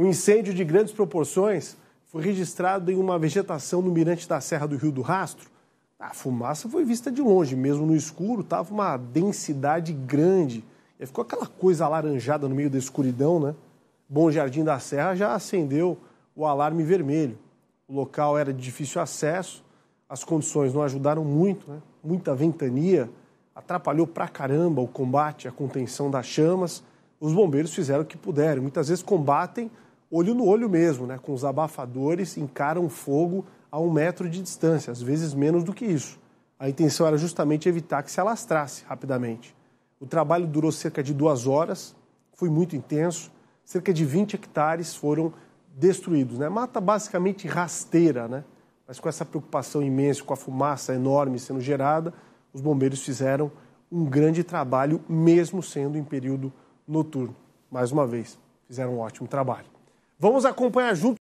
Um incêndio de grandes proporções foi registrado em uma vegetação no mirante da Serra do Rio do Rastro. A fumaça foi vista de longe, mesmo no escuro, estava uma densidade grande. E ficou aquela coisa alaranjada no meio da escuridão, né? Bom Jardim da Serra já acendeu o alarme vermelho. O local era de difícil acesso, as condições não ajudaram muito, né? muita ventania, atrapalhou pra caramba o combate, a contenção das chamas. Os bombeiros fizeram o que puderam. Muitas vezes combatem olho no olho mesmo, né? com os abafadores, encaram fogo a um metro de distância, às vezes menos do que isso. A intenção era justamente evitar que se alastrasse rapidamente. O trabalho durou cerca de duas horas, foi muito intenso, cerca de 20 hectares foram destruídos. Né? Mata basicamente rasteira, né? mas com essa preocupação imensa, com a fumaça enorme sendo gerada, os bombeiros fizeram um grande trabalho, mesmo sendo em período noturno. Mais uma vez, fizeram um ótimo trabalho. Vamos acompanhar junto